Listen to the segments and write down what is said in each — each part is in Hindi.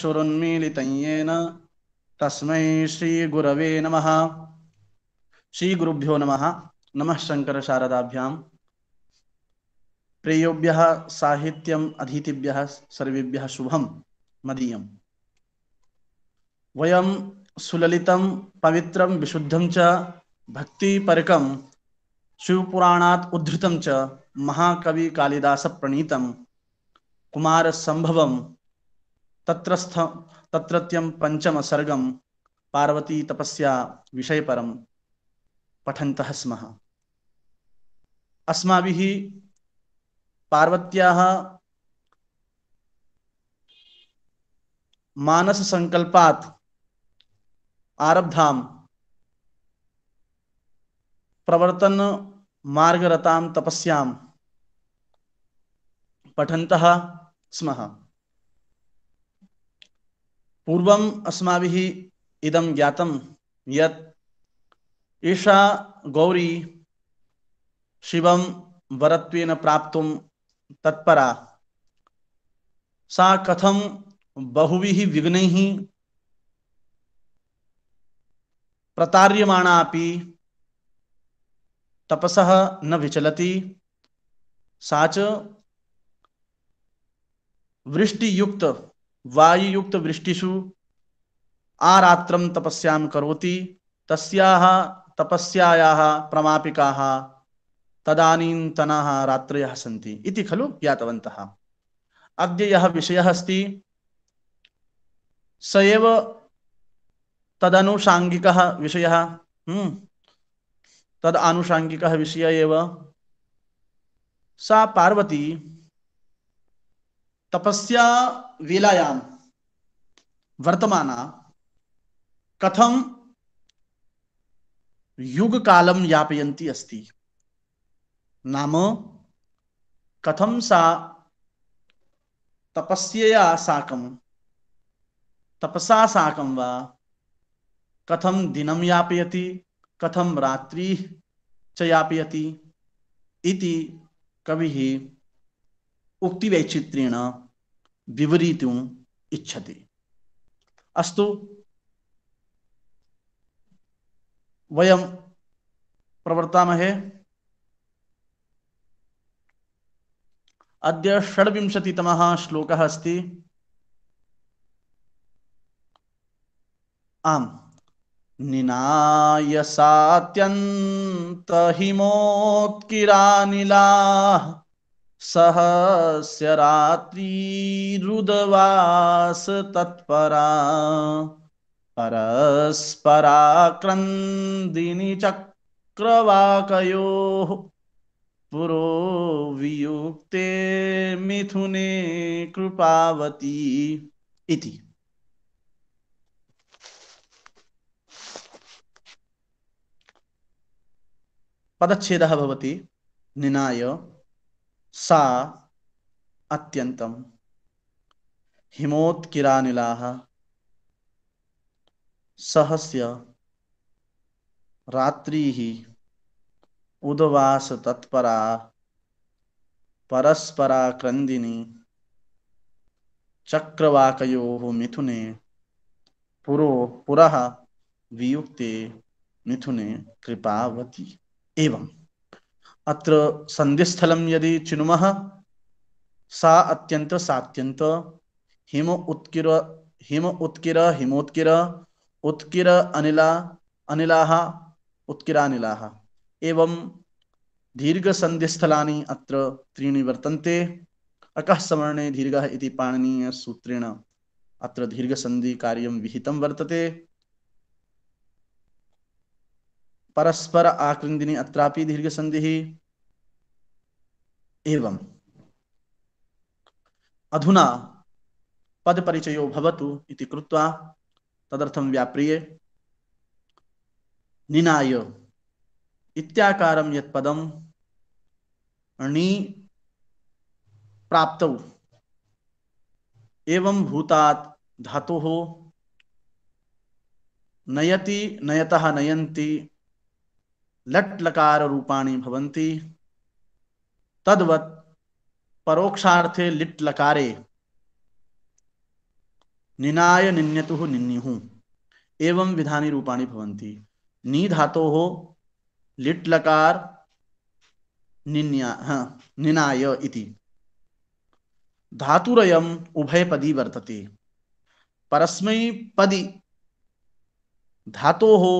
क्षुरुन्मीलितयेन तस्मै श्रीगुरवे नमः श्रीगुरुभ्यो नमः नमः शङ्करशारदाभ्यां साहित्यम साहित्यम् अधीतिभ्यः सर्वेभ्यः शुभं मदीयम् वयं सुललितं पवित्रं विशुद्धं च भक्तिपरकं शिवपुराणात् उद्धृतं च महाकविकालिदासप्रणीतं कुमारसम्भवं तत्रस्थ तत्रत्यं पञ्चमसर्गं पार्वतीतपस्या विषयपरं अस्मा स्मः अस्माभिः पार्वत्याः मानससङ्कल्पात् आरब्धां प्रवर्तनमार्गरतां तपस्यां पठन्तः स्मः पूर्व अस्म ज्ञात ज्ञातं गौरी शिव वर प्राप्त तत्परा सा कथम बहु विघ्न प्रता तपस न विचल सा वृष्टियुक्त वायुयुक्त वृष्टिषु आरात्र तपस्या कौती तस्याः तपस्यायाः प्रमापिकाः तदानीन्तनाः रात्रयः सन्ति इति खलु ज्ञातवन्तः अद्य यः विषयः अस्ति स एव तदनुषाङ्गिकः विषयः हम्म, तद् आनुषाङ्गिकः विषय एव सा पार्वती तपस्या वीलायां वर्तमाना कथम युग कालम यापयती अस्ति नाम कथम सा तपस्या साकम तपसा साकम वा कथम दिनम यापयती कथम रात्रि च यापयती इति कवि उक्ति उक्तिवैचित्र्येण विवरीतुं इच्छति अस्तु वयं प्रवर्तामहे अद्य षड्विंशतितमः श्लोकः अस्ति आम् निनाय सात्यन्तहिमोत्किरानिलाः सहस्य रुदवास तत्परा चक्रवाकयोः पुरो वियुक्ते मिथुने कृपावती इति पदच्छेदः भवति निनाय सा अत्यन्तं हिमोत्किरानिलाः सहस्य उदवास तत्परा परस्परा क्रन्दिनी चक्रवाकयोः मिथुने पुरो पुरा वियुक्ते मिथुने कृपावती एवं अत्र सन्धिस्थलं यदि चिनुमः सा अत्यन्त सात्यन्त हिम उत्किर हिम उत्किर हिमोत्किर उत्किर अनिला अनिलाः उत्किरानिलाः एवं दीर्घसन्धिस्थलानि अत्र त्रीणि वर्तन्ते अकः सवर्णे दीर्घः इति पाणिनीयसूत्रेण अत्र दीर्घसन्धिकार्यं विहितं वर्तते परस्पर आकृन्दिनी अत्रापि दीर्घसन्धिः एवं अधुना पद परिचयो भवतु इति कृत्वा तदर्थं व्याप्रिये निनाय इत्याकारं यत् पदं णि प्राप्तौ एवं भूतात् धातुः नयति नयतः नयन्ति लट् लकार रूपाणि भवन्ति तद्वत परोक्षार्थे लिट लकारे निनाय निन्यतु निन्नीहु एवं विधानी रूपाणी भवंती नी धातो हो लिट लकार निन्या हाँ, निनाय इति धातुरयम उभय पदी वर्तते परस्मै पदी धातो हो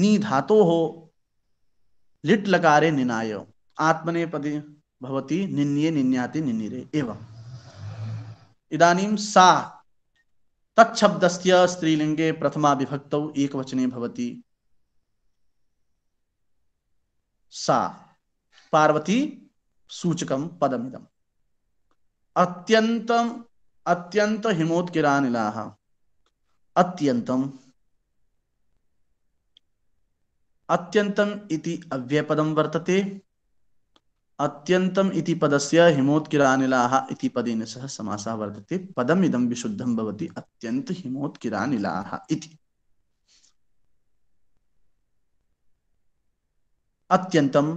नी धातो हो लिट लकारे निनाय आत्मने आत्मनेपदे भवती निन्ये निन्याति निन्निरे एवं इदानीम सा तच्छब्दस्य स्त्रीलिंगे प्रथमा विभक्तौ एकवचने भवति सा पार्वती सूचकं पदमिदम् अत्यन्तम् अत्यन्त हिमोत्किरानिलाः अत्यन्तम् अत्यन्तम् इति अव्ययपदं वर्तते अत्यन्तम् इति पदस्य हिमोत्किरानिलाः इति पदेन सह समासः वर्तते पदम् इदं विशुद्धं भवति अत्यन्त हिमोत्किरानिलाः इति अत्यन्तम्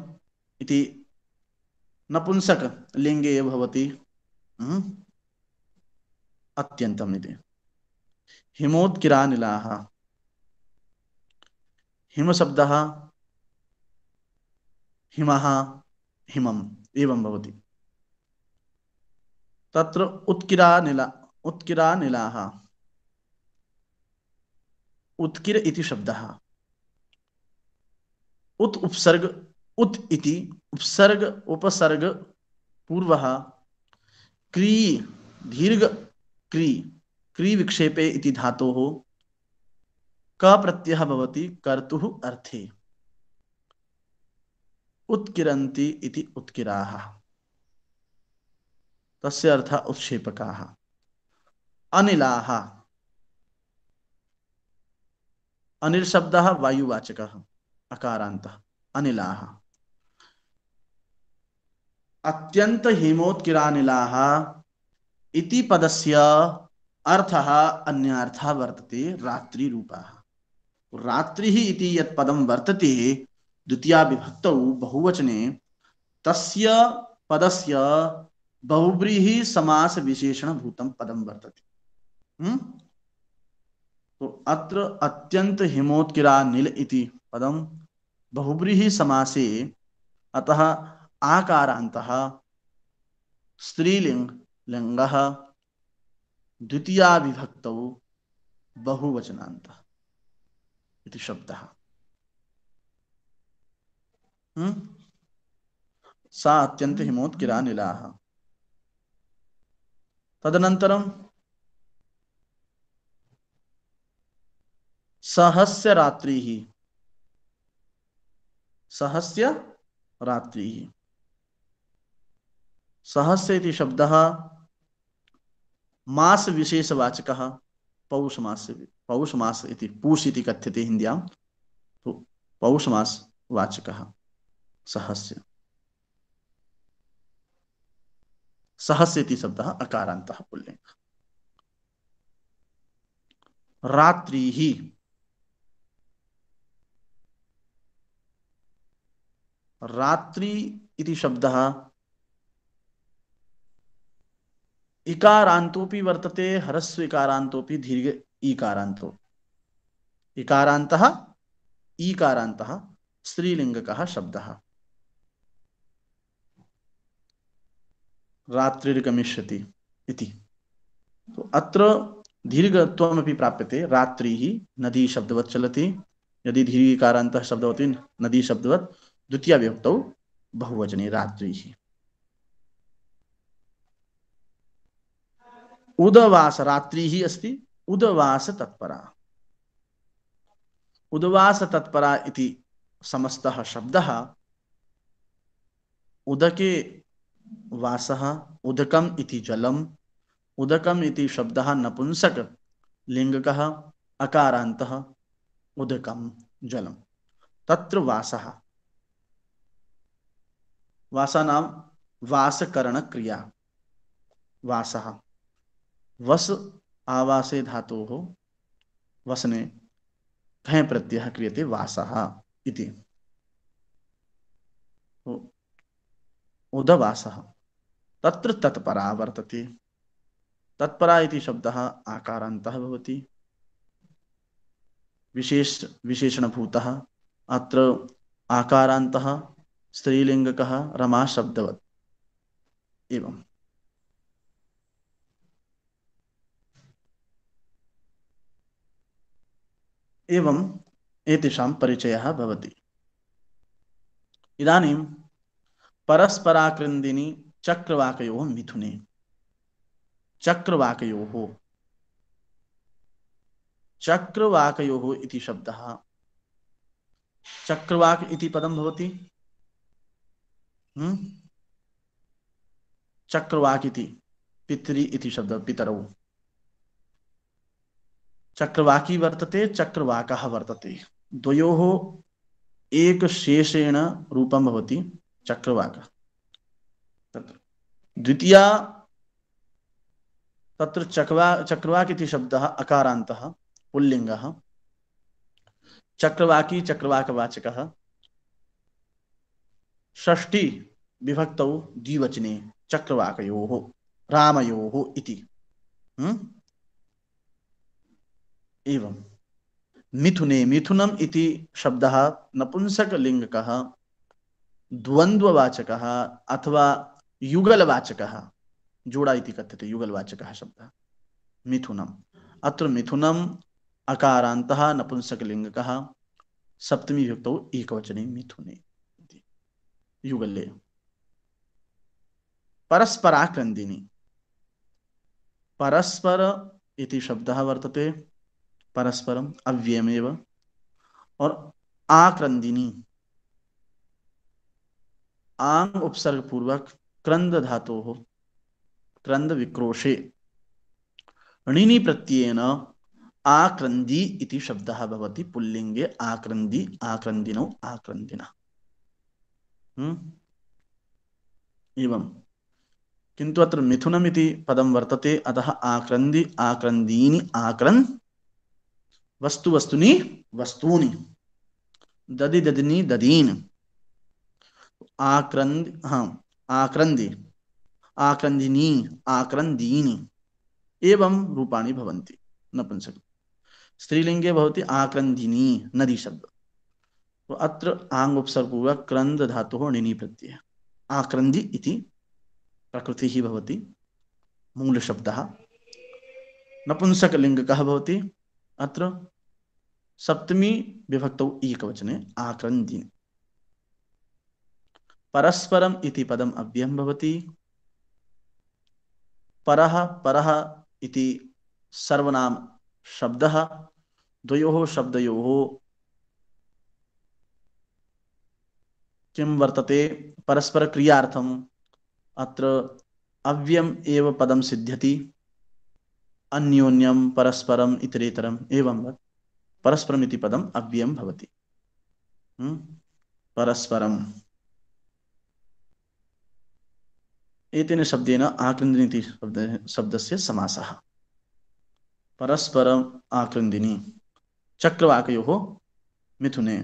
इति नपुंसक लिङ्गे भवति अत्यन्तम् इति हिमोत्किरानिलाः हिमशब्दः हिमः हिमम एवं भवति तत्र उत्किरा उत्किरानिला उत्किरानिलाः उत्किर इति शब्दः उत उपसर्ग उत इति उपसर्ग उपसर्ग पूर्वः क्री दीर्घ क्री क्री विक्षेपे इति धातोः कप्रत्ययः भवति कर्तुः अर्थे उत्किरन्ति इति उत्किराः तस्य अर्थः उत्क्षेपकाः अनिल शब्द वायुवाचक अकारान्तः अनिलाः अत्यंत हिमोत्किरानिलाः इति पदस्य अर्थः अन्यार्थः वर्तते रात्रि रात्रि ही इति यत् पदं वर्तते द्वितीय विभक्त बहुवचने तस्य पदस्य बहुव्रीहि समास विशेषण भूतम पदम वर्तते हम्म? तो अत्र अत्यंत हिमोत्किरा नील इति पदम बहुव्रीहि समासे अतः आकारांत स्त्रीलिंग लिंग द्वितीया विभक्त बहुवचनांत इति शब्दः हम्म? सा अत्यंत हिमोत्किरा निलाः तदनन्तरं सहस्य रात्रिः सहस्य रात्रिः सहस्य इति शब्दः मासविशेषवाचकः पौषमास पौषमास इति पूष इति कथ्यते हिन्द्यां तो पौषमासवाचकः सहस्य सहस्य शब्द शब्दः अकारान्तः रात्रि ही रात्रि इति शब्द इकारान्तोऽपि वर्तते हरस्व इकारान्तोऽपि दीर्घ ईकारान्तो इकारान्तः ईकारान्तः स्त्रीलिङ्गकः शब्दः रात्रिर्गमिष्यति इति तो अत्र दीर्घत्वमपि प्राप्यते रात्रिः नदी शब्दवत् चलति यदि दीर्घकारान्तः शब्दवती नदी शब्दवत् द्वितीयाविभक्तौ बहुवचने रात्रिः उदवास रात्रिः अस्ति उदवास तत्परा उदवास तत्परा इति समस्तः शब्दः उदके वास उदकम इति जलम उदकम इति शब्द नपुंसक लिंग अकारात उदकं जलम तत्र वासः वासा नाम वासकरण क्रिया वासः वस आवासे हो वसने घय प्रत्ययः क्रियते वासः इति उदवास तत्र तत्परः वर्तते तत्परः इति शब्दः आकारान्तः भवति विशेष विशेषणभूतः अत्र आकारान्तः स्त्रीलिङ्गकः रमाशब्दवत् एवम् एवम् एतेषां परिचयः भवति इदानीं परस्पराकृंदिनी चक्रवाकयो मिथुने चक्रवाकयो हो चक्रवाकयो हो इति शब्द चक्रवाक इति पदम भवति हम्म? चक्रवाक इति पितरी इति शब्द पितरौ चक्रवाकी वर्तते चक्रवाकः वर्तते द्वयोः शेषेण रूपं भवति चक्रवाक द्वितीय तत्र चक्रवा चक्रवाक इति शब्दः अकारान्तः पुल्लिङ्गः चक्रवाकी चक्रवाकवाचकः षष्टि विभक्तौ द्विवचने चक्रवाकयोः रामयोः इति हम्म? एवं मिथुने मिथुनम् इति शब्दः नपुंसकलिङ्गकः द्वंद्ववाचक अथवा युगलवाचक जोडा इति कथ्यते युगलवाचक शब्द मिथुन अत्र मिथुनम् अकारान्तः नपुंसकलिङ्गकः सप्तमी एक वचने मिथुने युगले परस्पराक्रन्दिनी परस्पर इति शब्दः वर्तते परस्परम् अव्ययमेव और आक्रंदिनी आंग उपसर्ग पूर्वक क्रंद धातो हो क्रंद विक्रोशे णिनि प्रत्ययन आक्रंदी इति शब्दः भवति पुल्लिङ्गे आक्रंदी आक्रंदिनौ आक्रंदिनः हम्म? एवं किन्तु अत्र मिथुनमिति पदं वर्तते अतः आक्रंदी आक्रंदीनि आक्रन् वस्तु वस्तुनि वस्तूनि ददि ददिनि ददीन् आक्रंद हाँ आक्रंदी आक्रंदिनी आक्रंदीनी एवं रूपाणी भवन्ति नपुंसक स्त्रीलिंगे भवति आक्रंदिनी नदी शब्द तो अत्र आंग उपसर्ग हुआ क्रंद धातु हो निनी प्रत्यय आक्रंदी इति प्रकृति ही भवति मूल शब्दः नपुंसक लिंग लिंगकः भवति अत्र सप्तमी विभक्तौ एकवचने आक्रंदिनी परस्परम इति पदम अव्ययम भवति परः परः इति सर्वनाम शब्दः द्वयोः शब्दयोः किं वर्तते परस्परक्रियार्थम् अत्र अव्यम एव पदम सिद्ध्यति अन्योन्यम परस्परम इतरेतरम एवं परस्परम इति पदम अव्ययम भवति परस्परम एतेन शब्देन आक्रन्दिनीति शब्द शब्दस्य समासः परस्परम् आक्रन्दिनी चक्रवाकयोः मिथुने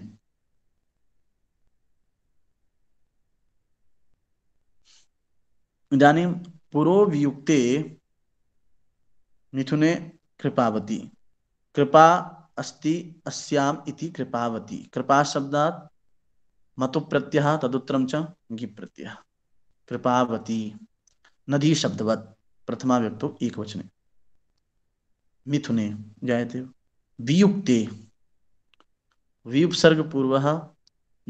इदानीं पुरोवियुक्ते मिथुने कृपावती कृपा अस्ति अस्याम् इति कृपावती कृपा शब्दात् मतुप्रत्ययः तदुत्तरं च गिप्रत्ययः कृपावती नदी शब्दवत प्रथमा व्यक्तो एक वचने मिथुने जायते वियुक्ते वियुपसर्ग पूर्व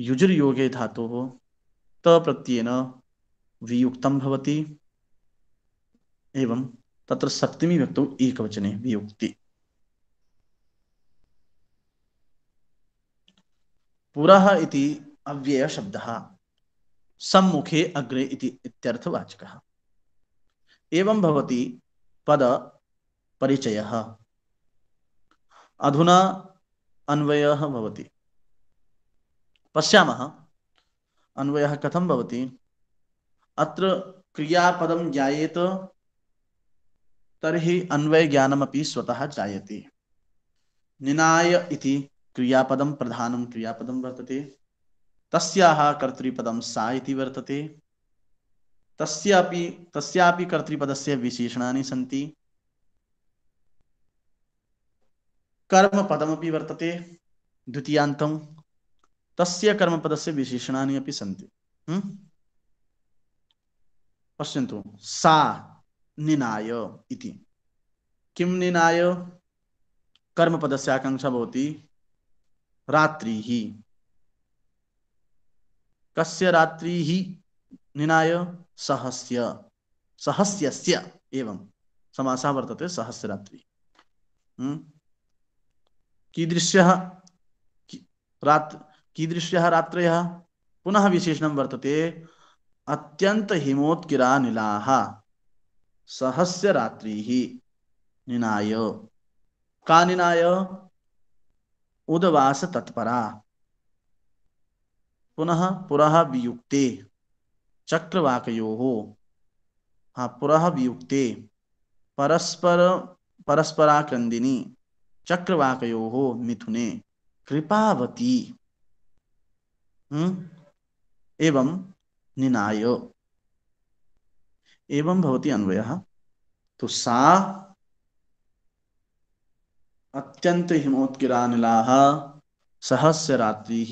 युजुर योगे त प्रत्येन वियुक्तम भवति एवं तत्र सप्तमी एक वचने वियुक्ति पुरा इति अव्ययशब्दः सम्मुखे अग्रे इति इत्यर्थ इत्यर्थवाचकः एवं भवति पद परिचयः अधुना अन्वयः भवति पश्यामः अन्वयः कथं भवति अत्र क्रियापदं ज्ञायेत तर्हि अन्वयज्ञानमपि स्वतः जायते निनाय इति क्रियापदं प्रधानं क्रियापदं वर्तते तस्याः कर्तृपदं सा इति वर्तते तस्यापि तस्यापि कर्तृपदस्य विशेषणानि सन्ति कर्मपदमपि वर्तते द्वितीयान्तं तस्य कर्मपदस्य विशेषणानि अपि सन्ति पश्यन्तु सा निनाय इति किं निनाय कर्मपदस्य आकाङ्क्षा भवति रात्रिः कस्य रात्रि ही निनाय सहस्य सहस्यस्य एवं समासः वर्तते सहस्रात्रि हम्म। कीदृश्यः रात् कीदृश्यः रात्रयः पुनः विशेषणं वर्तते अत्यंत हिमोत्किरा नीलाः सहस्य रात्रिः निनाय का निनाय उदवास तत्परा पुनः पुरा वियुक्ते चक्रवाकयो हो हाँ पुरा वियुक्ते परस्पर परस्पराक्रंदिनी चक्रवाकयो हो मिथुने कृपावती हम्म, एवं निनाय एवं भवती अन्वय तो सा अत्यंत हिमोत्किरा हिमोत्किरानिलाः सहस्यरात्रिः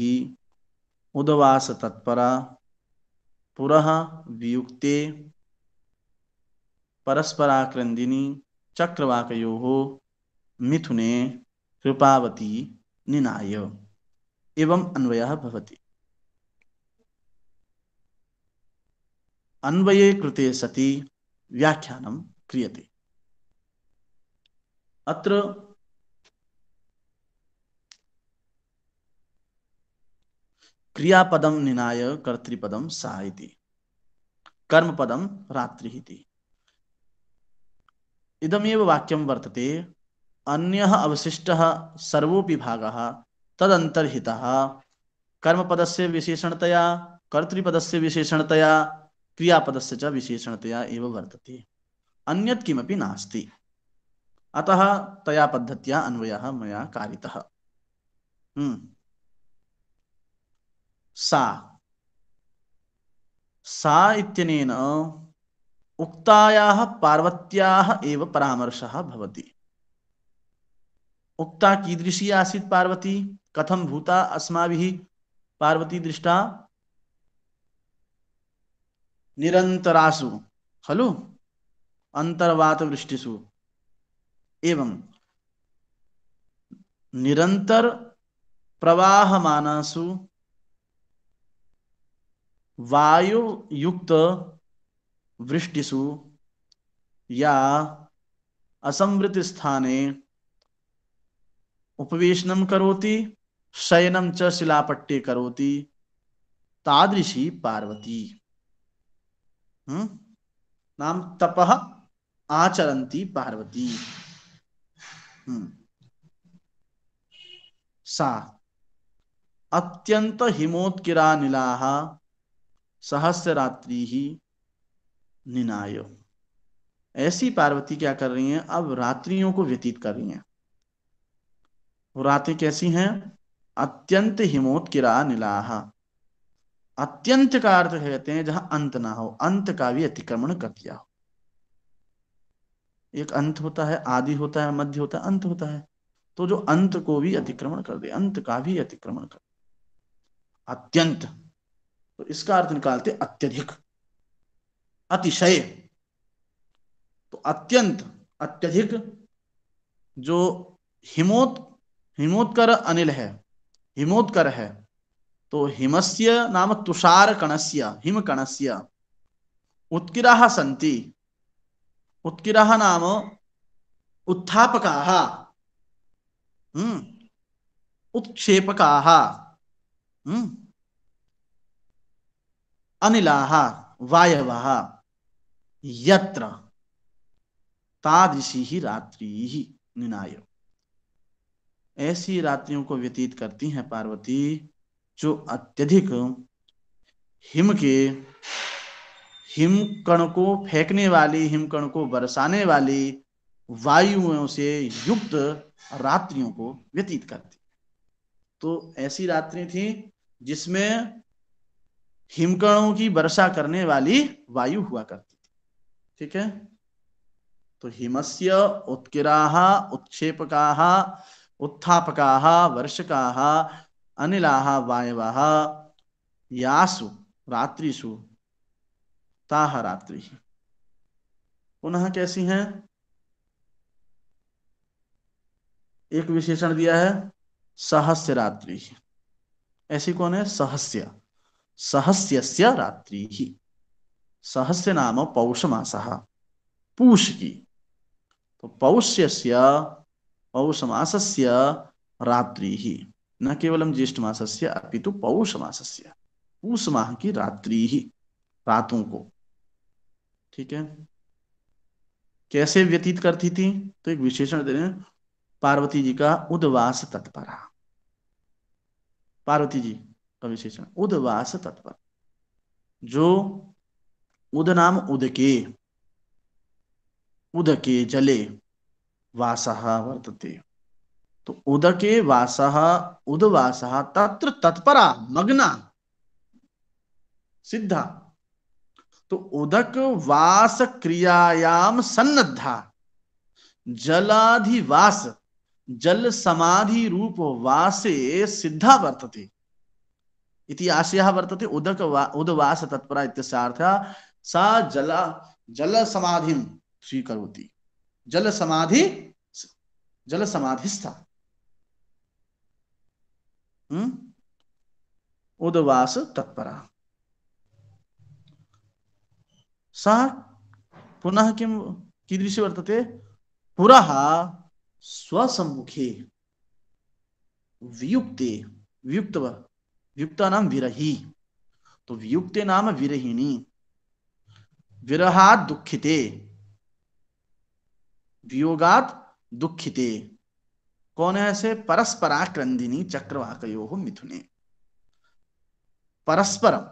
उदवास तत्परा पुरः वियुक्ते परस्पराक्रंदिनी चक्रवाकयो मिथुने कृपावती निनाय एवं अन्वय भवति अन्वये कृते सति व्याख्यानं क्रियते अत्र क्रियापदम निनाय कर्तृपदम साहिति कर्म पदम रात्रि इदमेव वाक्यम वर्तते अन्य अवशिष्ट सर्वोपि भाग तदंतर्हिता कर्मपद से विशेषणतया कर्तृपद से विशेषणतया क्रियापद से विशेषणतया एव वर्तते अन्यत् किमपि नास्ति अतः तया पद्धत्या अन्वयः मया कारितः हम्म। सा सा इत्यनेन उक्तायाः पार्वत्याः एव परामर्शः भवति उक्ता कीदृशी आसीत् पार्वती कथं भूता अस्माभिः पार्वती दृष्टा निरन्तरासु खलु अन्तर्वातवृष्टिषु एवं निरंतर प्रवाहमानासु वायु युक्त वृष्टिसु या असंवृत स्थाने उपवेशन करोति शयनम च शिलापट्टे करोति तादृशी पार्वती हुँ? नाम तपह आचरती पार्वती सा अत्यंत हिमोत्किरा नीलाहा सहस्य रात्रि ही निनायो ऐसी पार्वती क्या कर रही हैं अब रात्रियों को व्यतीत कर रही हैं वो रातें कैसी हैं अत्यंत किरा निलाहा अत्यंत का अर्थ कहते हैं जहां अंत ना हो अंत का भी अतिक्रमण कर दिया हो एक अंत होता है आदि होता है मध्य होता है अंत होता है तो जो अंत को भी अतिक्रमण कर दे अंत का भी अतिक्रमण कर अत्यंत तो इसका अर्थ निकालते अत्यधिक अतिशय तो अत्यंत अत्यधिक जो हिमोत हिमोत्कर अनिल है हिमोत्कर है तो हिमस्य नाम तुषार कणस्य हिम कणस्य उत्किरा संति उत्किरा नाम उत्थापका हम्म, उत्क्षेपका हम्म, अनिलाः यत्र तादृशी ही रात्रि ही निनाय ऐसी रात्रियों को व्यतीत करती हैं पार्वती जो अत्यधिक हिम के हिम कण को फेंकने वाली हिम कण को बरसाने वाली वायुओं से युक्त रात्रियों को व्यतीत करती तो ऐसी रात्रि थी जिसमें हिमकणों की वर्षा करने वाली वायु हुआ करती थी ठीक है तो हिमस्य उत्किरा उत्क्षेपका उत्थापका वर्षका अनिला वायवा यासु रात्रिषु ताह रात्रि पुनः कैसी हैं एक विशेषण दिया है सहस्य रात्रि ऐसी कौन है सहस्य सहस्यस्य रात्रि सहस्य नाम पूष की तो पौष्यस्य पौषमासस्य रात्रि न ज्येष्ठ मास से अपितु तो पूष माह की ही रातों को ठीक है कैसे व्यतीत करती थी तो एक विशेषण दे रहे पार्वती जी का उदवास तत्परा पार्वती जी का विशेषण उदवास तत्पर जो उद नाम उदके उदके जले वासः वर्तते तो उदके वासः उदवासः तत्र तत्परा मग्ना सिद्धा तो उदक वास क्रियायाम सन्नद्धा जलाधिवास जल समाधि रूप वासे सिद्धा वर्तते इति आशयः वर्त उदक उदवास तत्परा इत्यस्यार्थः सा जल जल सधि स्वीकरोति जल सधि जल सधिस्थ हम्म? उदवास तत्परा सा पुनः किं कीदृशी वर्तते पुरः स्वसम्मुखे वियुक्ते वियुक्त वियुक्ता नाम विरही तो वियुक्ते नाम विरहिणी विरहात दुखिते वियोगात दुखिते कौन है ऐसे परस्पराक्रंदिनी चक्रवाकयो मिथुने परस्परम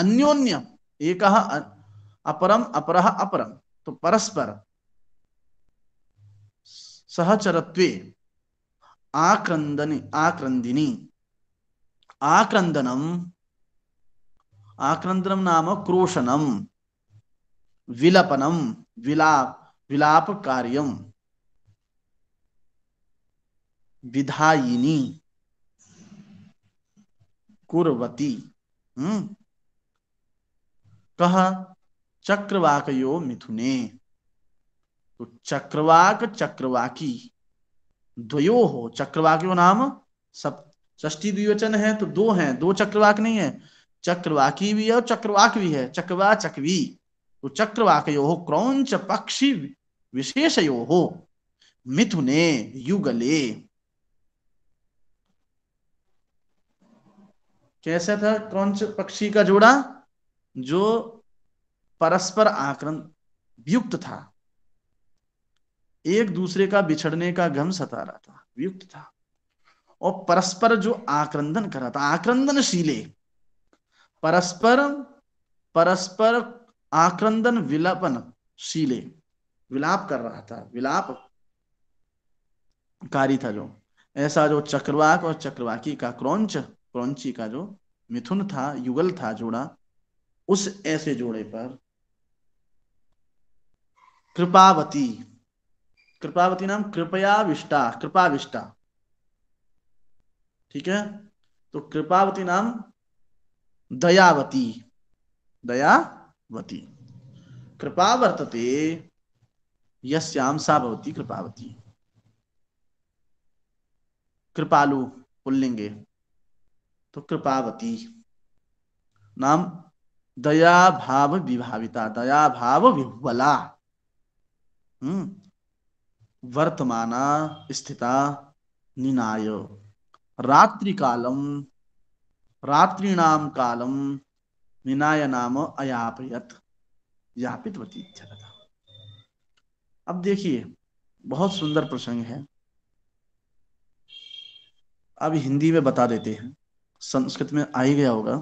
अन्योन्यम एक अपरम अपर अपरम तो परस्पर सहचरत्वे आक्रंदनी आक्रंदिनी ఆక్రందనం ఆక్రందనం నామ క్రోషణం విలపనం విలా విలాప కార్యం విధాయిని कुर्वती हम्म। कह चक्रवाक यो मिथुने तो चक्रवाक चक्रवाकी द्वयो हो चक्रवाक नाम सप्त ष्टी द्विवचन है तो दो हैं दो चक्रवाक नहीं है चक्रवाकी भी है और चक्रवाक भी है चक्रवा चकवी तो चक्रवाक यो हो क्रौच पक्षी विशेष यो हो मिथुने युगले कैसा था क्रौच पक्षी का जोड़ा जो परस्पर आक्रम युक्त था एक दूसरे का बिछड़ने का गम सता रहा था युक्त था और परस्पर जो आक्रंदन कर रहा था आक्रंदनशीले परस्पर परस्पर आक्रंदन विलापन शीले विलाप कर रहा था विलाप कारी था जो ऐसा जो चक्रवाक और चक्रवाकी का क्रौंच क्रौंची का जो मिथुन था युगल था जोड़ा उस ऐसे जोड़े पर कृपावती कृपावती नाम कृपयाविष्टा कृपाविष्टा ठीक है तो कृपावती नाम दयावती दयावती कृपा वर्तते यश्याम सावती कृपावती कृपालु पुल्लिंगे तो कृपावती नाम दया भाव विभाविता दया भाव विह्वला हम्म। वर्तमाना स्थिता निनाय रात्रि कालम రాత్రిణాం कालम నినాయ नाम अयापयत यापित वती अब देखिए बहुत सुंदर प्रसंग है अब हिंदी में बता देते हैं संस्कृत में आ ही गया होगा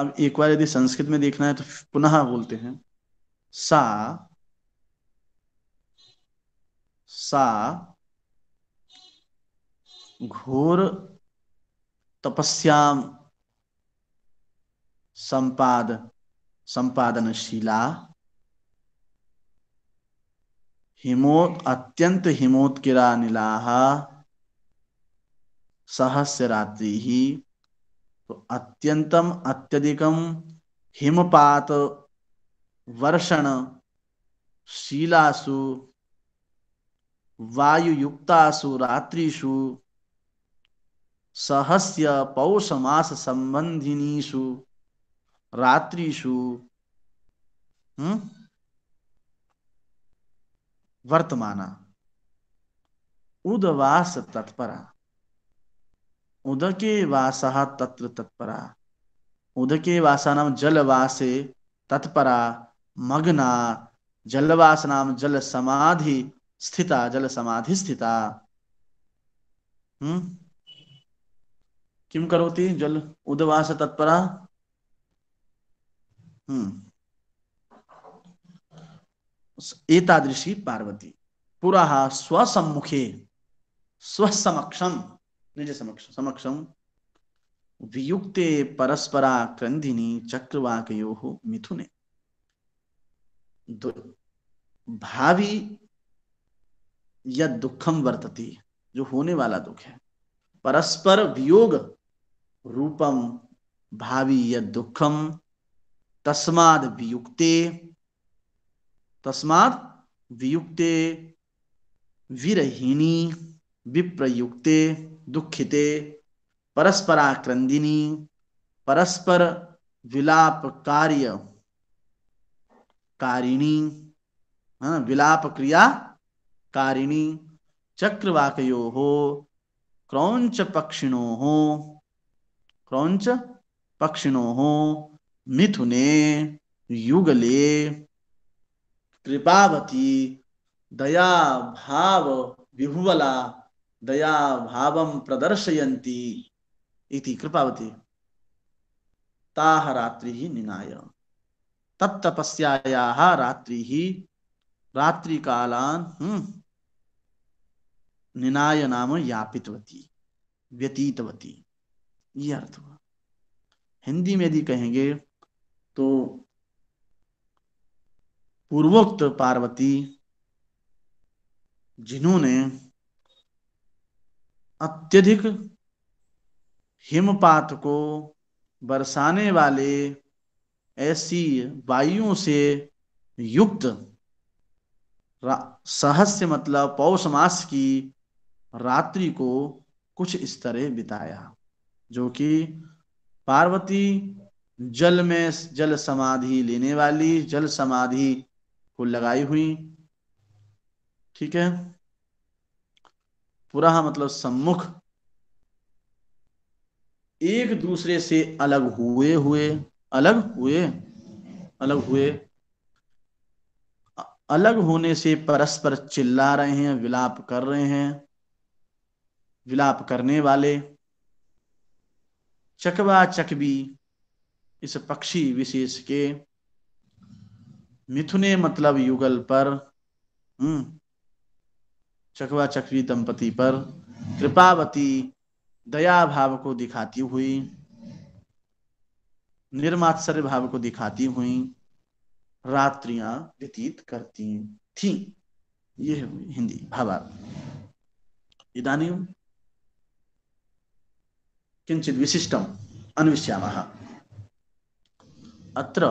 अब एक बार यदि संस्कृत में देखना है तो पुनः बोलते हैं सा सा घोर तपस्या संपाद संपादनशिला हिमो अत्यंत हिमोत्किरा नीलाह सहस्य रात्रि ही तो अत्यंतम अत्यधिकम हिमपात वर्षण शीलासु वायुयुक्तासु रात्रिषु सहस्य पौष मास संबंधिनीषु रात्रिषु हम्म, वर्तमान उदवास तत्परा उदके वास तत्र तत्परा उदके नाम जलवासे तत्परा मग्ना नाम जल समाधि स्थिता जल समाधि स्थिता हम्म किम करोति जल उदवास तत्परा हम्म। एतादृशी पार्वती पुरा स्वसम्मुखे स्वसमक्षम निज समक्ष समक्षम वियुक्ते परस्परा क्रंदिनी चक्रवाकयो मिथुने भावी यद दुखम वर्तती जो होने वाला दुख है परस्पर वियोग रूपम भावी यद दुखम तस्माद वियुक्ते तस्माद वियुक्ते विरहिणी विप्रयुक्ते दुखिते परस्पराक्रंदिनी परस्पर विलाप कार्य कारिणी विलाप क्रिया कारिणी चक्रवाकयो हो क्रौंच पक्षिणो हो रौंच पक्षिणो मिथुने युगले कृपावती दया भाव विहुवला दया भाव प्रदर्शयती इति कृपावती ताह रात्रि ही निनाय तत्तपस्यायाः रात्रि ही रात्रि कालान हम्म, निनाय नाम यापितवती व्यतीतवती ये अर्थ हुआ हिंदी में यदि कहेंगे तो पूर्वोक्त पार्वती जिन्होंने अत्यधिक हिमपात को बरसाने वाले ऐसी वायु से युक्त सहस्य मतलब पौष मास की रात्रि को कुछ इस तरह बिताया जो कि पार्वती जल में जल समाधि लेने वाली जल समाधि को लगाई हुई ठीक है पूरा मतलब सम्मुख एक दूसरे से अलग हुए हुए अलग हुए अलग हुए अलग होने से परस्पर चिल्ला रहे हैं विलाप कर रहे हैं विलाप करने वाले चकवा चकबी इस पक्षी विशेष के मिथुने मतलब युगल पर हम्म चकवा चकवी दंपति पर कृपावती दया भाव को दिखाती हुई निर्मात्सर्य भाव को दिखाती हुई रात्रियां व्यतीत करती थी यह हिंदी भावार्थ इदानी किञ्चित् विशिष्टम् अन्विष्यामः अत्र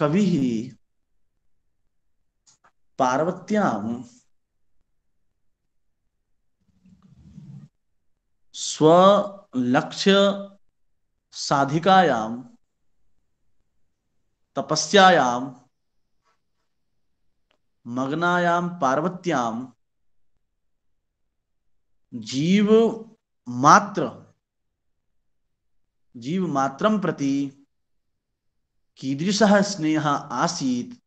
कविः पार्वत्यां स्वलक्ष्य साधिकायां तपस्यायां मग्नायां पार्वत्यां जीव मात्र जीव मात्रम प्रति कीदृश स्नेह आसीत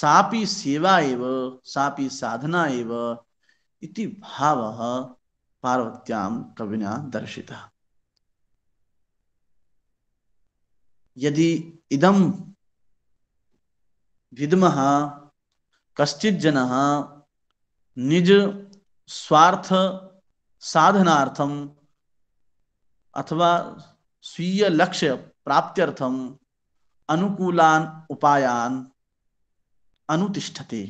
सापी सेवा एव सापी साधना एव इति भाव पार्वत्याम कविना दर्शिता यदि इदम विद्मः कश्चित् जनः निज स्वार्थ साधनार्थम अथवा स्वीय लक्ष्य प्राप्त्यर्थम अनुकूलान उपायान अनुतिष्ठते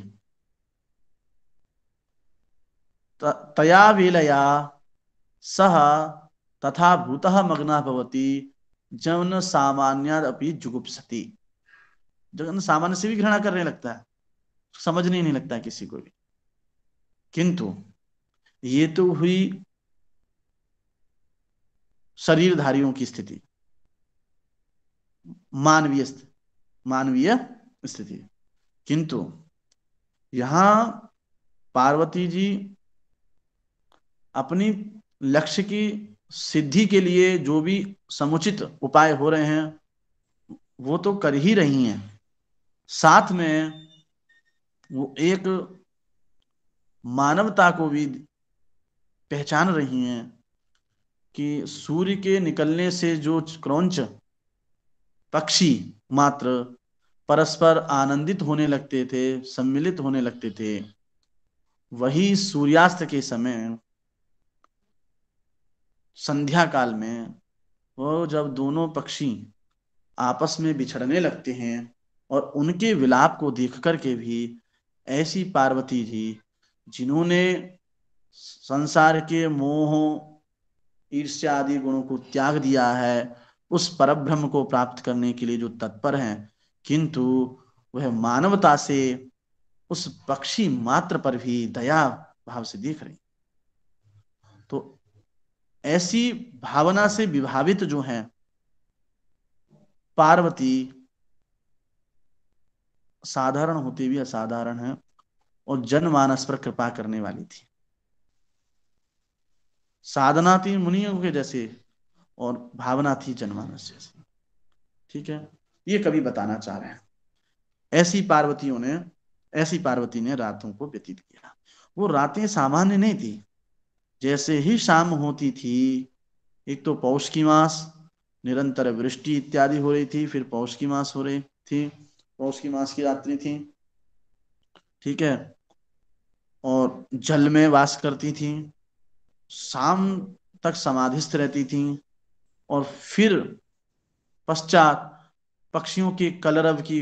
तया वेलया सह तथा भूत मग्न भवती जन सामान्याद अपनी जगन जन सामान्य से भी घृणा करने लगता है समझने नहीं लगता है किसी को भी किंतु ये तो हुई शरीरधारियों की स्थिति मानवीय मानवीय स्थिति किंतु यहां पार्वती जी अपनी लक्ष्य की सिद्धि के लिए जो भी समुचित उपाय हो रहे हैं वो तो कर ही रही हैं साथ में वो एक मानवता को भी पहचान रही हैं कि सूर्य के निकलने से जो क्रौच पक्षी मात्र परस्पर आनंदित होने लगते थे सम्मिलित होने लगते थे वही सूर्यास्त के समय संध्या काल में वो जब दोनों पक्षी आपस में बिछड़ने लगते हैं और उनके विलाप को देख करके भी ऐसी पार्वती जी जिन्होंने संसार के मोह ईर्ष्या आदि गुणों को त्याग दिया है उस परब्रह्म को प्राप्त करने के लिए जो तत्पर हैं किंतु वह मानवता से उस पक्षी मात्र पर भी दया भाव से देख रही तो ऐसी भावना से विभावित जो है पार्वती साधारण होते भी असाधारण है और जनमानस पर कृपा करने वाली थी साधना थी मुनियों के जैसे और भावना थी जनमानस जैसी ठीक है ये कभी बताना चाह रहे हैं ऐसी पार्वतियों ने ऐसी पार्वती ने रातों को व्यतीत किया वो रातें सामान्य नहीं थी जैसे ही शाम होती थी एक तो पौष की मास निरंतर वृष्टि इत्यादि हो रही थी फिर पौष की मास हो रही थी पौष की मास की रात्रि थी ठीक है और जल में वास करती थी शाम तक समाधिस्थ रहती थी और फिर पश्चात पक्षियों की कलरव की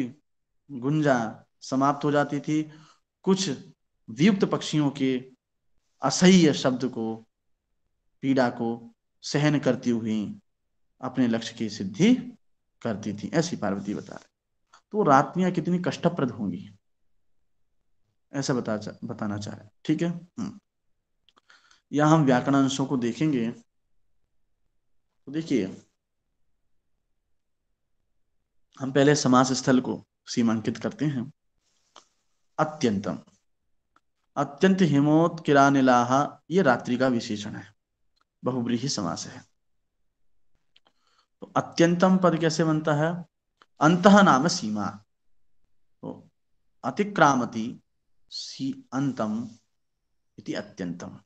गुंजा समाप्त हो जाती थी कुछ वियुक्त पक्षियों के असह्य शब्द को पीड़ा को सहन करती हुई अपने लक्ष्य की सिद्धि करती थी ऐसी पार्वती बता रहे तो रातियां कितनी कष्टप्रद होंगी ऐसा बता चा, बताना चाह रहे ठीक है हम्म। या हम व्याकरण अंशों को देखेंगे तो देखिए हम पहले समास स्थल को सीमांकित करते हैं अत्यंतम अत्यंत हिमोत निलाहा ये रात्रि का विशेषण है बहुब्रीही समास है तो अत्यंतम पद कैसे बनता है अंत नाम सीमा तो अतिक्रामती सी अंतम इति अत्यंतम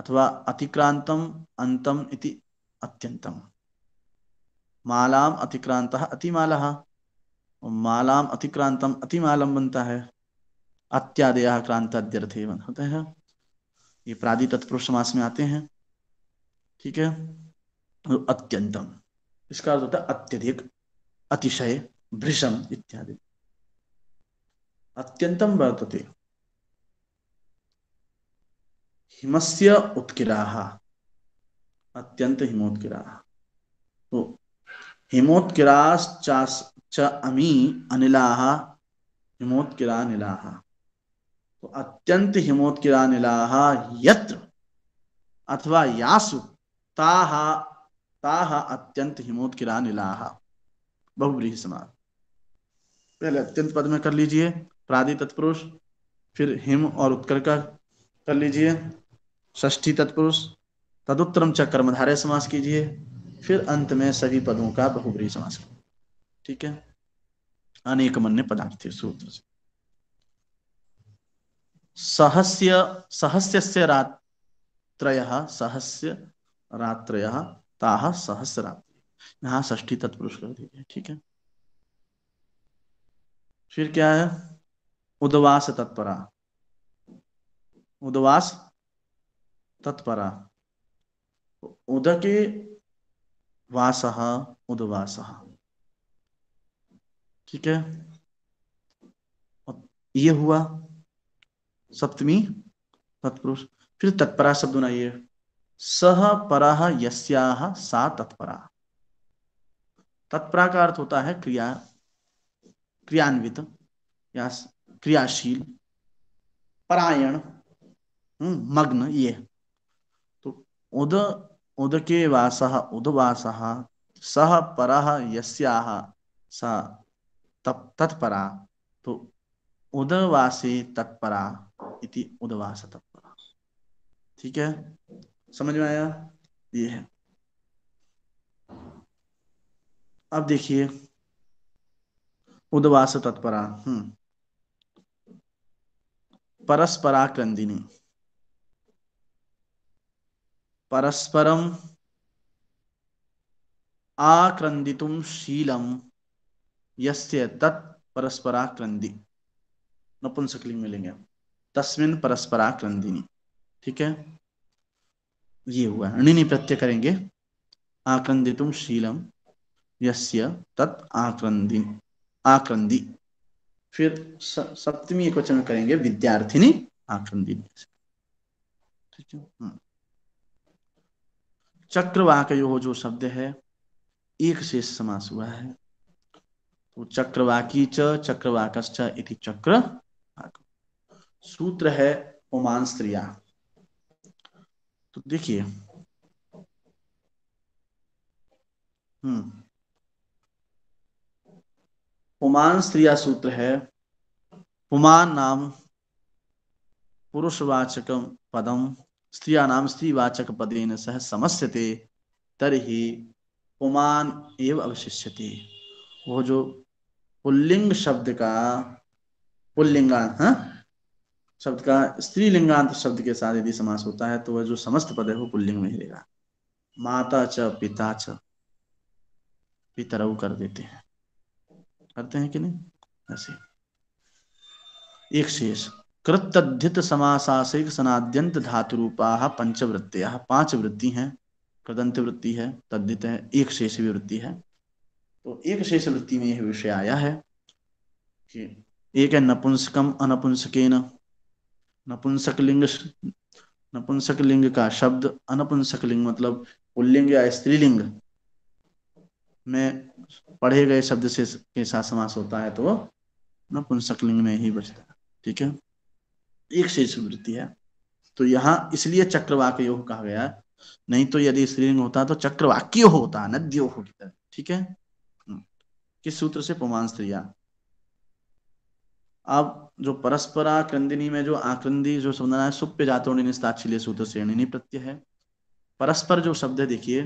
अथवा अतिक्रांतम अंतम इति अत्यंतम मालाम अतिक्रांत अतिमाल मालाम अतिक्रांतम अतिमालम बनता है अत्यादय क्रांताद्यर्थे होते हैं ये प्रादि तत्पुरुष समास में आते हैं ठीक है तो अत्यंतम इसका अर्थ होता है अत्यधिक अतिशय भृषम इत्यादि अत्यंतम वर्तते हिमस्य उत्किराहा अत्यंत हिमोत्किराहा तो हिमोत्किराश चास च अमी अनिलाहा हिमोत्किरा निलाहा तो अत्यंत हिमोत्किरा निलाहा यत्र अथवा यासु ताहा ताहा अत्यंत हिमोत्किरा निलाहा बहुब्रीह समाज पहले अत्यंत पद में कर लीजिए प्रादि तत्पुरुष फिर हिम और उत्कर का कर लीजिए ष्ठी तत्पुरुष तदुत्तरम च कर्मधारय समास कीजिए फिर अंत में सभी पदों का बहुबरी समास ठीक है अनेक मन्य पदार्थ सूत्र से सहस्य सहस्य रात्रय सहस्य रात्रय ताह सहस्य रात्रि यहाँ ष्ठी तत्पुरुष कर दीजिए ठीक है फिर क्या है उदवास तत्परा उदवास तत्परा उदके वास उदवास ठीक है ये हुआ सप्तमी तत्पुरुष फिर तत्परा शब्द होना ये सह पर यस्याह सा तत्परा तत्परा का अर्थ होता है क्रिया क्रियान्वित या क्रियाशील परायण हम्म, मग्न ये उद उदके वासः उद्वासः सः परः यस्याः स तत्परा तो उदवासे तत्परा इति उदवास तत्परा ठीक है समझ में आया ये है अब देखिए उदवास तत्परा हम्म परस्परा क्रंदिनी परस्परम आक्रंदितुम शीलम यस्य तत् परस्पराक्रंदी नपुंसकलिंग मिलेंगे तस्मिन परस्पराक्रंदिनी ठीक है ये हुआ अणिनी प्रत्यय करेंगे आक्रंदितुम शीलम यस्य तत् आक्रंदि आक्रंदी फिर सप्तमी एक वचन करेंगे विद्यार्थिनी आक्रंदिनी ठीक है हाँ। चक्रवाक यो जो शब्द है एक शेष समास हुआ है तो चक्रवाकी चक्रवाक इति चक्र सूत्र है ओमान स्त्रिया तो देखिए हम्म स्त्रिया सूत्र है पुमान नाम पुरुषवाचकम पदम स्त्रियानाम स्त्रीवाचक पदेन सह समस्यते तरी पुमान एव अवशिष्यति वो जो पुल्लिंग शब्द का पुल्लिंगा हा? शब्द का स्त्रीलिंगांत शब्द के साथ यदि समास होता है तो वह जो समस्त पद है वो पुल्लिंग में ही रहेगा माता च पिता च पितरऊ कर देते हैं करते हैं कि नहीं ऐसे एक शेष कृतद्धित समासिक सनाद्यंत धातु रूपा पंचवृत्तिया पांच वृत्ति है कृदंत वृत्ति है तद्धित है एक शेष भी वृत्ति है तो एक शेष वृत्ति में यह विषय आया है कि एक है नपुंसकम अनपुंसकेन नपुंसक लिंग नपुंसक लिंग का शब्द अनपुंसक लिंग मतलब पुल्लिंग या स्त्रीलिंग में पढ़े गए शब्द से के साथ समास होता है तो नपुंसक लिंग में ही बचता है ठीक है एक शेष वृत्ति है तो यहाँ इसलिए चक्रवाक योग कहा गया है नहीं तो यदि स्त्रीलिंग होता तो चक्रवाक्य होता नद्यो की ठीक है हम्म। किस सूत्र से पुमान स्त्रिया अब जो परस्परा क्रंदिनी में जो आक्रंदी जो समझना है सुप्य जातो निस्ताक्षी सूत्र श्रेणी प्रत्यय है परस्पर जो शब्द है देखिए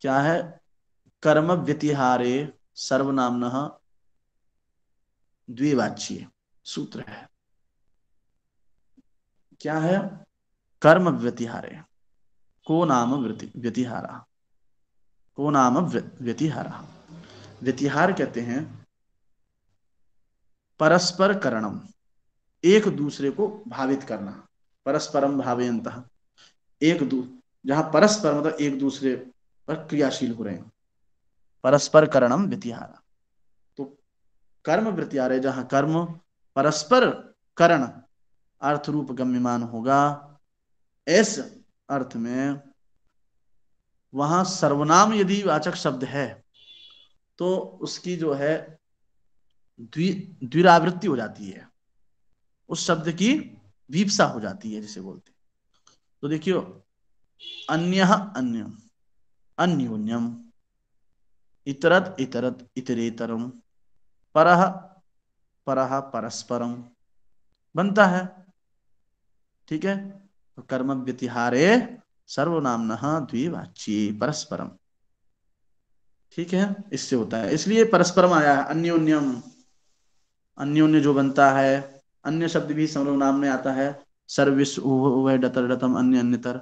क्या है कर्म व्यतिहारे सर्वनामन द्विवाच्य सूत्र है क्या है कर्म व्यतिहारे को नाम व्यतिहारा को नाम व्यतिहारा व्यतिहार कहते हैं परस्पर करणम एक दूसरे को भावित करना परस्परम भावयंत एक दू जहां परस्पर मतलब एक दूसरे पर क्रियाशील हो रहे हैं परस्पर करणम व्यतिहारा तो कर्म व्यतिहारे जहां कर्म परस्पर करण अर्थ रूप गम्यमान होगा इस अर्थ में वहां सर्वनाम यदि वाचक शब्द है तो उसकी जो है द्विरावृत्ति हो जाती है उस शब्द की वीपसा हो जाती है जिसे बोलते तो देखियो अन्य अन्य अन्योन्यम इतरत इतरत इतरेतरम पर परह परस्परम बनता है ठीक है तो कर्म व्यतिहारे सर्वनाम द्विवाची परस्परम ठीक है इससे होता है इसलिए परस्परम आया है अन्योन्यम अन्योन्य जो बनता है अन्य शब्द भी सर्वनाम में आता है सर्विस डतर डतम अन्य अन्यतर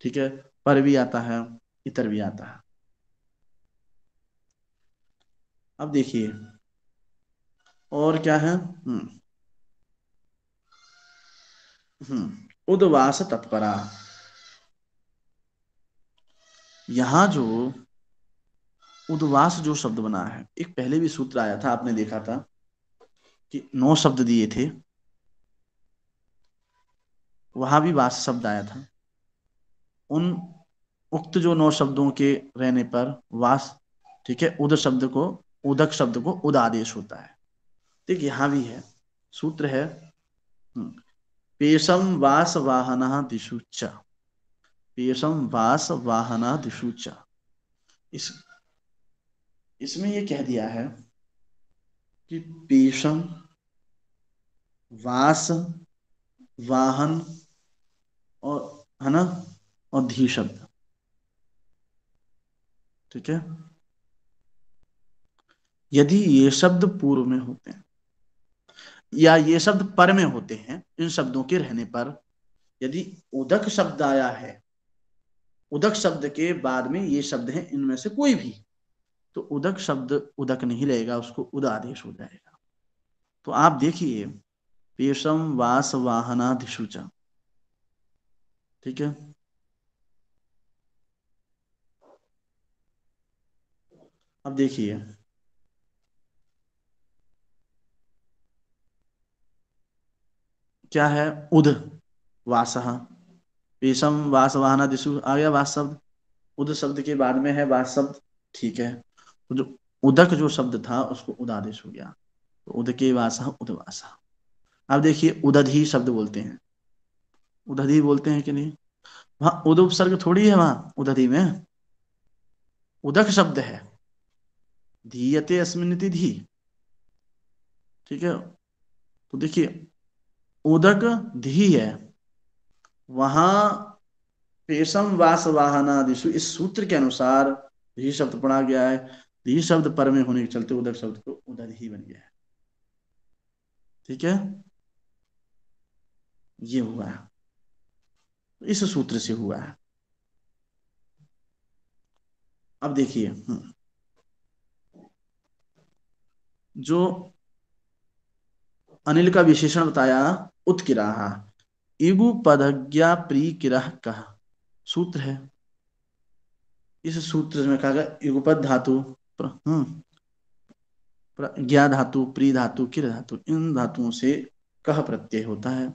ठीक है पर भी आता है इतर भी आता है अब देखिए और क्या है हम्म, हम्म। उदवास तत्परा यहां जो उदवास जो शब्द बना है एक पहले भी सूत्र आया था आपने देखा था कि नौ शब्द दिए थे वहां भी वास शब्द आया था उन उक्त जो नौ शब्दों के रहने पर वास ठीक है उद शब्द को उदक शब्द को उद आदेश होता है ठीक यहां भी है सूत्र है हम्म, पेशम वास वाहन दिशुच पेशम वास वाहन दिशुच इस इसमें यह कह दिया है कि पेशम वास वाहन और है ना और धी शब्द ठीक है यदि ये शब्द पूर्व में होते हैं या ये शब्द पर में होते हैं इन शब्दों के रहने पर यदि उदक शब्द आया है उदक शब्द के बाद में ये शब्द हैं इनमें से कोई भी तो उदक शब्द उदक नहीं रहेगा उसको उदादेश हो जाएगा तो आप देखिए पेशम वास वाहनाधिशुचा ठीक है अब देखिए क्या है उद वास पेशम वास वाहन दिशु आ गया वास शब्द उद शब्द के बाद में है वास शब्द ठीक है तो जो उदक जो शब्द था उसको उदादेश हो गया तो उद के वास उदवास अब देखिए उदधि शब्द बोलते हैं उदधि बोलते हैं कि नहीं वहां उद उपसर्ग थोड़ी है वहां उदधि में उदक शब्द है धीयते अस्मिन धी ठीक है तो देखिए उदक धी है वहां पेशम वास वाहनादिशु इस सूत्र के अनुसार धी शब्द पढ़ा गया है धी शब्द पर में होने के चलते उदक शब्द को उदर ही बन गया है ठीक है ये हुआ है इस सूत्र से हुआ है अब देखिए हम्म। जो अनिल का विशेषण बताया उत्किराहा इगु पदज्ञा प्री किरा कहा सूत्र है इस सूत्र में कहा गया युगपद धातु हम्म, ज्ञा धातु प्री धातु किर धातु इन धातुओं से कह प्रत्यय होता है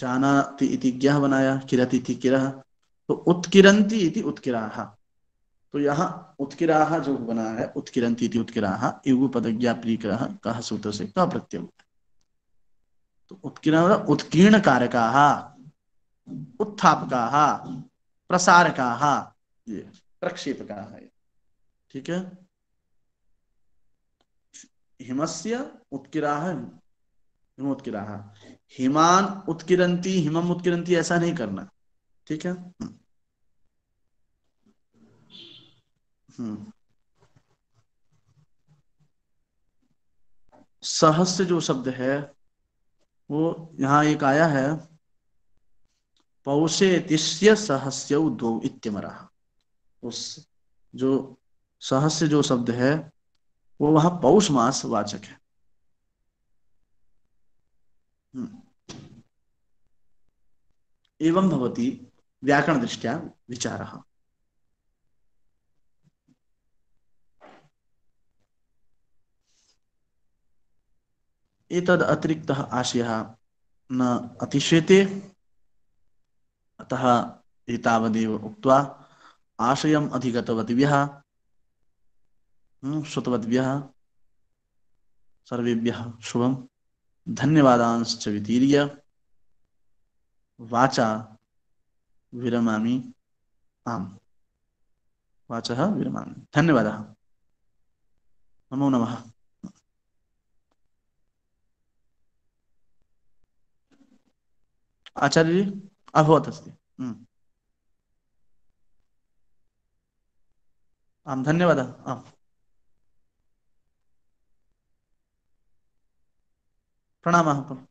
जाना इति ज्ञा बनाया किरत इति किरा तो उत्किरंती इति उत्किराहा तो यहाँ उत्किराह जो बना है उत्किरंती उत्किराह युग पदज्ञा प्रीग्रह कह सूत्र से कह प्रत्यय तो उत्कीर्ण मतलब उत्कीर्ण कारका उत्थापका प्रसारका ये प्रक्षेप का है ठीक है हिमस्य उत्किराह हिम उत्किराह हिमान उत्किरंती हिमम उत्किरंती ऐसा नहीं करना ठीक है हम्म। सहस्य जो शब्द है वो यहाँ एक आया है पौषे तिष्य सहस्य उद्भव इतमरा उस जो सहस्य जो शब्द है वो वहां पौष मास वाचक है हम्म। एवं भवती व्याकरण दृष्टिया विचार एतद् अतिरिक्तः आशयः न अतिशेते अतः एतावदेव उक्त्वा आशयम् अधिगतवद्भ्यः हम्म, श्रुतवद्भ्यः सर्वेभ्यः शुभं धन्यवादांश्च वितीर्य वाचा विरमामि आम् वाचः विरमामि धन्यवादः नमो नमः आचार्य अभवत असते धन्यवाद प्रणाम